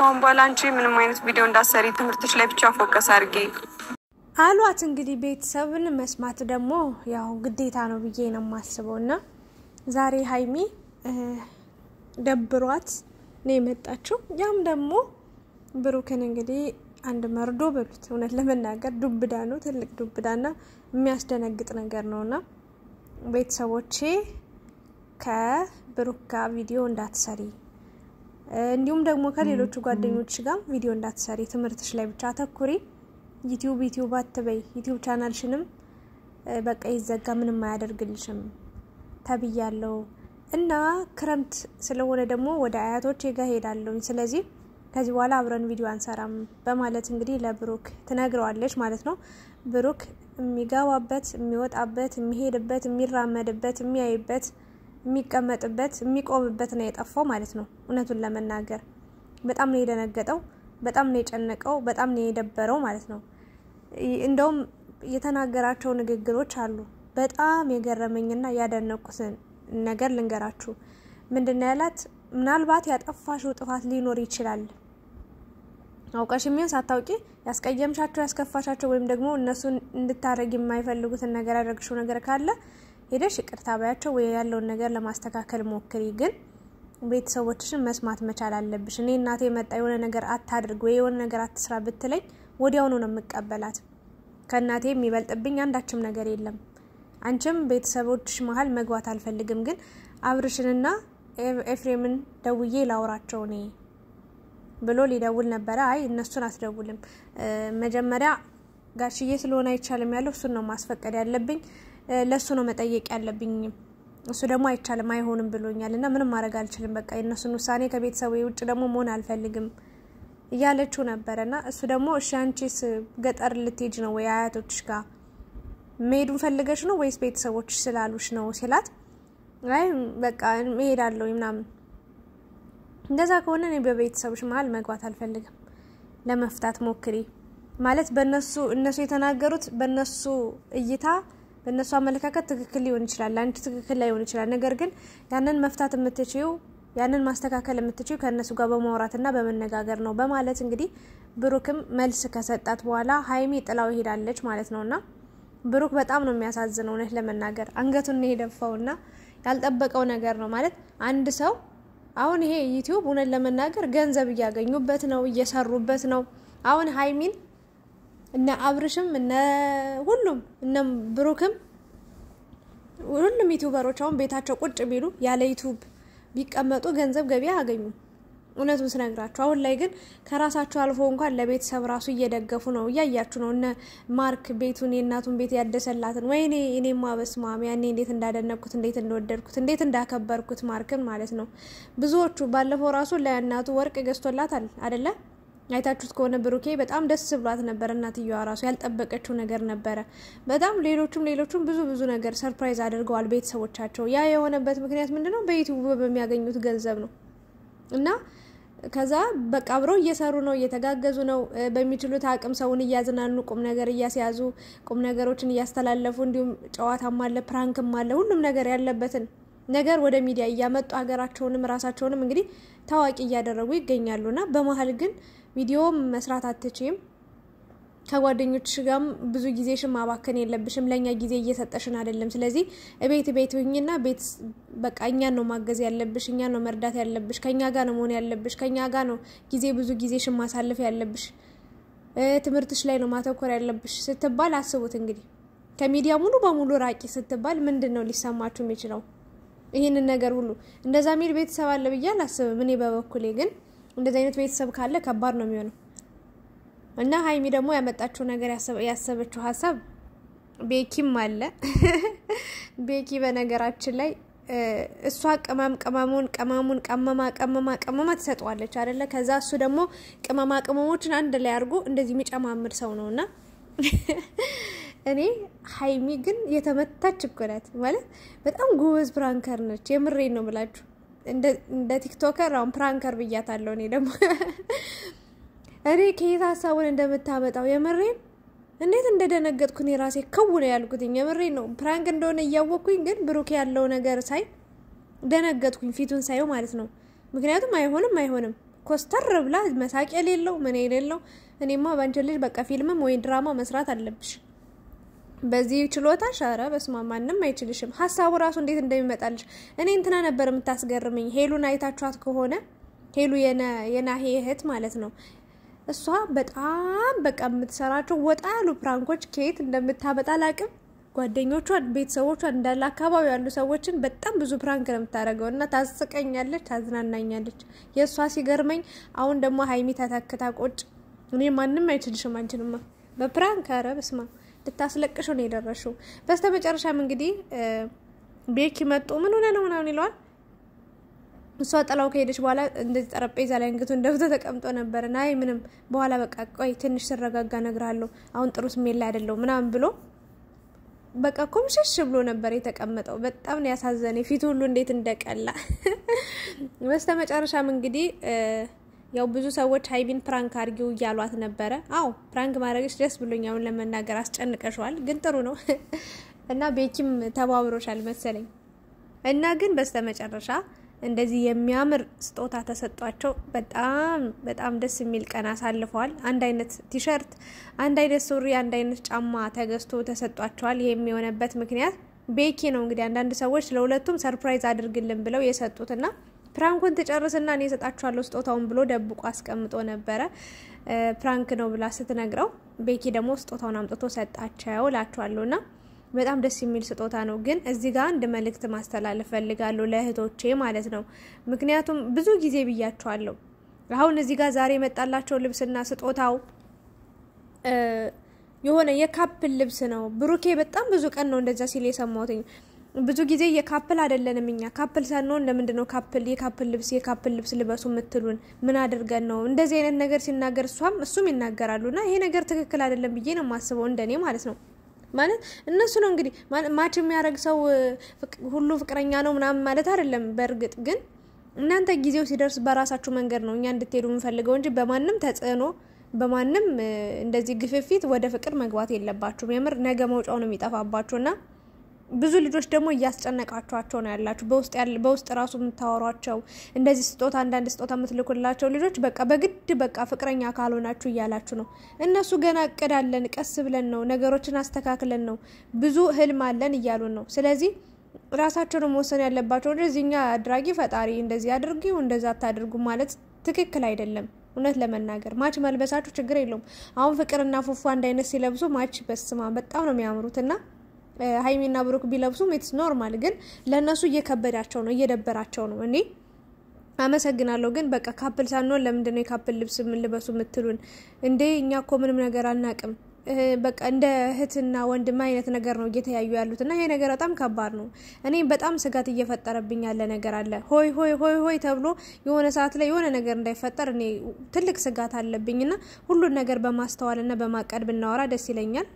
ከአሁን በኋላ አንቺ ምንም አይነት ቪዲዮ እንዳሰሪ ትምህርትሽ ላይ ብቻ ፎከስ አድርጌ አሏት። እንግዲህ ቤተሰብን መስማት ደግሞ ያው ግዴታ ነው ብዬ ነው የማስበው። እና ዛሬ ሀይሚ ደብሯት ነው የመጣችው። ያም ደግሞ ብሩክን እንግዲህ አንድ መርዶ በሉት። እውነት ለመናገር ዱብዳ ነው፣ ትልቅ ዱብዳና የሚያስደነግጥ ነገር ነውና ቤተሰቦቼ ከብሩክ ጋር ቪዲዮ እንዳትሰሪ እንዲሁም ደግሞ ከሌሎቹ ጓደኞች ጋር ቪዲዮ እንዳትሰሪ፣ ትምህርትሽ ላይ ብቻ አተኩሪ። ዩቲዩብ ዩቲዩብ አትበይ፣ ዩቲዩብ ቻናልሽንም በቃ ይዘጋ፣ ምንም አያደርግልሽም ተብያለው እና ክረምት ስለሆነ ደግሞ ወደ አያቶቼ ጋር ሄዳለሁኝ። ስለዚህ ከዚህ በኋላ አብረን ቪዲዮ አንሰራም በማለት እንግዲህ ለብሩክ ትነግረዋለች ማለት ነው። ብሩክ የሚገባበት፣ የሚወጣበት፣ የሚሄድበት፣ የሚራመድበት፣ የሚያይበት የሚቀመጥበት የሚቆምበት ነው የጠፋው ማለት ነው። እውነቱን ለመናገር በጣም ነው የደነገጠው፣ በጣም ነው የጨነቀው፣ በጣም ነው የደበረው ማለት ነው። እንደውም የተናገራቸው ንግግሮች አሉ። በጣም የገረመኝና ያደነቁትን ነገር ልንገራችሁ። ምንድን ነው ያላት? ምናልባት ያጠፋሽው ጥፋት ሊኖር ይችላል አውቀሽ የሚሆን ሳታውቂ ያስቀየምሻቸው፣ ያስከፋሻቸው ወይም ደግሞ እነሱን እንድታደረግ የማይፈልጉትን ነገር ያደረግሽው ነገር ካለ ሄደሽ ይቅርታ ባያቸው ወይ ያለውን ነገር ለማስተካከል ሞክሪ። ግን ቤተሰቦችሽን መስማት መቻል አለብሽ። እኔ እናቴ መጣ የሆነ ነገር አታድርግ ወይ የሆነ ነገር አትስራ ብትለኝ ወዲያውኑ ነው የምቀበላት። ከእናቴ የሚበልጥብኝ አንዳችም ነገር የለም። አንቺም ቤተሰቦችሽ መሀል መግባት አልፈልግም። ግን አብርሽንና ኤፍሬምን ደውዬ ላውራቸው እኔ ብሎ ሊደውል ነበረ። አይ እነሱን አስደውልም መጀመሪያ ጋሽዬ ስለሆነ አይቻልም ያለው እሱን ነው ማስፈቀድ ያለብኝ ለእሱ ነው መጠየቅ ያለብኝ። እሱ ደግሞ አይቻልም አይሆንም ብሎኛል እና ምንም ማድረግ አልችልም፣ በቃ የእነሱን ውሳኔ ከቤተሰቡ ውጭ ደግሞ መሆን አልፈልግም እያለችው ነበረ እና እሱ ደግሞ እሺ አንቺስ ገጠር ልትሄጅ ነው ወይ አያቶች ጋር መሄዱን ፈልገች ነው ወይስ ቤተሰቦች ስላሉች ነው ሲላት፣ አይ በቃ መሄዳለሁ ምናምን እንደዛ ከሆነ እኔ በቤተሰቦች መሀል መግባት አልፈልግም፣ ለመፍታት ሞክሪ ማለት በነሱ እነሱ የተናገሩት በነሱ እይታ በእነሱ አመለካከት ትክክል ሊሆን ይችላል፣ ለአንቺ ትክክል ላይሆን ይችላል። ነገር ግን ያንን መፍታት የምትችው ያንን ማስተካከል የምትችው ከእነሱ ጋር በማውራትና በመነጋገር ነው በማለት እንግዲህ ብሩክም መልስ ከሰጣት በኋላ ሀይሚ ጥላው ሄዳለች ማለት ነውና ብሩክ በጣም ነው የሚያሳዝነው። እውነት ለመናገር አንገቱን ነው የደፋውና ያልጠበቀው ነገር ነው ማለት አንድ ሰው አሁን ይሄ ዩቲዩብ እውነት ለመናገር ገንዘብ እያገኙበት ነው፣ እየሰሩበት ነው። አሁን ሀይሚን እነ አብርሽም እነ ሁሉም እነ ብሩክም ሁሉም ዩቱበሮች አሁን ቤታቸው ቁጭ ቢሉ ያለ ዩቱብ ቢቀመጡ ገንዘብ ገቢ አያገኙም። እውነቱን ስነግራችሁ አሁን ላይ ግን ከራሳቸው አልፎ እንኳን ለቤተሰብ ራሱ እየደገፉ ነው፣ እያያችሁ ነው። እነ ማርክ ቤቱን የእናቱን ቤት ያደሰላትን ወይኔ ማበስ በስማም ያኔ እንዴት እንዳደነቅኩት፣ እንዴት እንደወደድኩት፣ እንዴት እንዳከበርኩት ማርክን ማለት ነው። ብዙዎቹ ባለፈው ራሱ ለእናቱ ወርቅ ገዝቶላታል አደለም። አይታችሁት ከሆነ ብሩኬ በጣም ደስ ብሏት ነበር። እናትየዋ ራሱ ያልጠበቀችው ነገር ነበረ። በጣም ሌሎቹም ሌሎቹም ብዙ ብዙ ነገር ሰርፕራይዝ አድርገዋል ቤተሰቦቻቸው። ያ የሆነበት ምክንያት ምንድነው? በዩቲዩብ በሚያገኙት ገንዘብ ነው እና ከዛ በቃ አብረው እየሰሩ ነው፣ እየተጋገዙ ነው። በሚችሉት አቅም ሰውን እያዝናኑ ቁም ነገር እያስያዙ ቁም ነገሮችን እያስተላለፉ እንዲሁም ጨዋታም አለ፣ ፕራንክም አለ፣ ሁሉም ነገር ያለበትን ነገር ወደ ሚዲያ እያመጡ ሀገራቸውንም ራሳቸውንም እንግዲህ ታዋቂ እያደረጉ ይገኛሉና በመሀል ግን ቪዲዮ መስራት አትችም። ከጓደኞች ጋርም ብዙ ጊዜሽን ማባከን የለብሽም። ለእኛ ጊዜ እየሰጠሽን አይደለም። ስለዚህ ቤት ቤት ሁኝና ቤት በቃ እኛን ነው ማገዝ ያለብሽ፣ እኛን ነው መርዳት ያለብሽ፣ ከእኛ ጋር ነው መሆን ያለብሽ፣ ከእኛ ጋር ነው ጊዜ ብዙ ጊዜሽን ማሳለፍ ያለብሽ፣ ትምህርትሽ ላይ ነው ማተኮር ያለብሽ ስትባል አስቡት እንግዲህ ከሚዲያ ሙሉ በሙሉ ራቂ ስትባል ምንድን ነው ሊሰማችሁ የሚችለው? ይህንን ነገር ሁሉ እንደዛ ሚል ቤተሰብ አለ ብዬ አላስብም እኔ በበኩሌ ግን እንደዚህ አይነት ቤተሰብ ካለ ከባድ ነው የሚሆነው። እና ሀይሚ ደግሞ ያመጣችው ነገር ያሰበችው ሀሳብ ቤኪም አለ። ቤኪ በነገራችን ላይ እሷ ቅመም ቅመሙን ቅመሙን ቀመማ ቀመማ ቀመማ ትሰጠዋለች አደለ? ከዛ እሱ ደግሞ ቅመማ ቅመሞችን አንድ ላይ አድርጎ እንደዚህ የሚጨማምር ሰው ነው እና እኔ ሀይሚ ግን የተመታች እኮ ናት ማለት በጣም ጎበዝ ብራንከር ነች። የምሬን ነው ብላችሁ እንደ ቲክቶከር አሁን ፕራንከር ብያታለሁ። እኔ ደግሞ እኔ ከየት ሀሳቡን እንደምታመጣው የምሬን እንዴት እንደደነገጥኩ እኔ ራሴ ከው ነው ያልኩትኝ። የምሬን ነው ፕራንክ እንደሆነ እያወቅኩኝ፣ ግን ብሩክ ያለው ነገር ሳይ ደነገጥኩኝ፣ ፊቱን ሳየው ማለት ነው። ምክንያቱም አይሆንም አይሆንም ኮስተር ብላ መሳቅ የሌለው ምን የሌለው እኔማ ባንቺ ልጅ በቃ ፊልምም ወይ ድራማ መስራት አለብሽ። በዚህ ችሎታ ኧረ በስማ ማንም አይችልሽም። ሀሳቡ ራሱ እንዴት እንደሚመጣልሽ እኔ እንትና ነበር የምታስገርምኝ። ሄሉን አይታችኋት ከሆነ ሄሉ የናሄ እህት ማለት ነው። እሷ በጣም በቃ የምትሰራቸው ወጣ ያሉ ፕራንኮች ከየት እንደምታመጣ አላቅም። ጓደኞቿን፣ ቤተሰቦቿን እንዳለ አካባቢ ያሉ ሰዎችን በጣም ብዙ ፕራንክ ነው የምታደርገው እና ታስቀኛለች፣ ታዝናናኛለች። የእሷ ሲገርመኝ፣ አሁን ደግሞ ሀይሚ ተተክታ እኔ ማንም አይችልሽም አንችንማ በፕራንክ ኧረ ልታስለቅሽው ነው የደረሽው። በስተ መጨረሻም እንግዲህ ቤኪ መጡ። ምን ሆነ ነው ምናምን ይለዋል። እሷ ጥላው ከሄደች በኋላ እንደዚህ ጠረጴዛ ላይ እንግቱን ደብቶ ተቀምጦ ነበር። አይ ምንም በኋላ በቃ ቆይ ትንሽ ስረጋጋ እነግርሃለሁ፣ አሁን ጥሩ ስሜት ላይ ምናምን ብሎ በቃ ኮምሽሽ ብሎ ነበር የተቀመጠው። በጣም ነው ያሳዘነ ፊቱ ሁሉ እንዴት እንደቀላ በስተመጨረሻም እንግዲህ ያው ብዙ ሰዎች ሀይሚን ፕራንክ አድርጊው እያሏት ነበረ። አዎ ፕራንክ ማድረግሽ ደስ አሁን ለመናገር አስጨንቀሸዋል፣ ግን ጥሩ ነው እና ቤኪም ተባብሮሻል መሰለኝ እና ግን በስተመጨረሻ እንደዚህ የሚያምር ስጦታ ተሰጧቸው። በጣም በጣም ደስ የሚል ቀን አሳልፈዋል። አንድ አይነት ቲሸርት፣ አንድ አይነት ሱሪ፣ አንድ አይነት ጫማ ተገዝቶ ተሰጧቸዋል። ይሄም የሆነበት ምክንያት ቤኪ ነው። እንግዲህ አንዳንድ ሰዎች ለሁለቱም ሰርፕራይዝ አድርግልን ብለው የሰጡትና ፕራንኩን ትጨርስና እኔ እሰጣችኋለሁ ስጦታውን ብሎ ደብቆ አስቀምጦ ነበረ። ፕራንክ ነው ብላ ስትነግረው ቤኪ ደግሞ ስጦታውን አምጥቶ ሰጣቸው እላችኋለሁ በጣም ደስ የሚል ስጦታ ነው። ግን እዚህ ጋር አንድ መልእክት ማስተላለፍ ፈልጋለሁ ለእህቶቼ ማለት ነው። ምክንያቱም ብዙ ጊዜ ብያቸዋለሁ። አሁን እዚህ ጋር ዛሬ የመጣላቸው ልብስና ስጦታው የሆነ የካፕል ልብስ ነው። ብሩኬ በጣም ብዙ ቀን ነው እንደዛ ሲል የሰማሁትኝ። ብዙ ጊዜ የካፕል አይደለንም እኛ ካፕል ሳንሆን ለምንድን ነው ካፕል የካፕል ልብስ የካፕል ልብስ ልበሱ የምትሉን? ምን አድርገን ነው እንደዚህ አይነት ነገር ሲናገር እሷም እሱም ይናገራሉ። እና ይሄ ነገር ትክክል አይደለም ብዬ ነው የማስበው፣ እንደኔ ማለት ነው። ማለት እነሱ ነው እንግዲህ ማች የሚያደርግ ሰው ሁሉ ፍቅረኛ ነው ምናምን ማለት አይደለም። በእርግጥ ግን እናንተ ጊዜው ሲደርስ በራሳችሁ መንገድ ነው እኛ እንድትሄዱ የምንፈልገው እንጂ በማንም ተጽዕኖ በማንም እንደዚህ ግፍፊት ወደ ፍቅር መግባት የለባችሁም። የምር ነገ መውጫው ነው የሚጠፋባችሁና ብዙ ልጆች ደግሞ እያስጨነቃችኋቸው ነው ያላችሁ። በውስጥ ራሱ የምታወሯቸው እንደዚህ ስጦታ አንዳንድ ስጦታ የምትልኩላቸው ልጆች በቃ በግድ በቃ ፍቅረኛ ካልሆናችሁ እያላችሁ ነው። እነሱ ገና እቅድ አለን፣ ቀስ ብለን ነው ነገሮችን አስተካክለን ነው፣ ብዙ ህልም አለን እያሉ ነው። ስለዚህ ራሳቸው ነው መወሰን ያለባቸው እንጂ እዚህኛ አድራጊ ፈጣሪ እንደዚህ አድርጊ እንደዛ አታድርጉ ማለት ትክክል አይደለም። እውነት ለመናገር ማች መልበሳችሁ ችግር የለውም። አሁን ፍቅርና ፉፉ አንድ አይነት ሲለብሱ ማች በስማ በጣም ነው የሚያምሩት እና ሀይሚና ብሩክ ቢለብሱም ኢትስ ኖርማል፣ ግን ለእነሱ እየከበዳቸው ነው፣ እየደበራቸው ነው። እኔ አመሰግናለሁ፣ ግን በቃ ካፕል ሳንሆን ለምንድን ነው የካፕል ልብስ የምንልበሱ የምትሉን እንዴ? እኛ እኮ ምንም ነገር አናቅም። በቃ እንደ እህትና ወንድም አይነት ነገር ነው እየተያዩ ያሉት እና ይሄ ነገር በጣም ከባድ ነው። እኔ በጣም ስጋት እየፈጠረብኝ ያለ ነገር አለ። ሆይ ሆይ ሆይ ሆይ ተብሎ የሆነ ሰዓት ላይ የሆነ ነገር እንዳይፈጠር እኔ ትልቅ ስጋት አለብኝ እና ሁሉን ነገር በማስተዋል በማቀድ ብናወራ ደስ ይለኛል።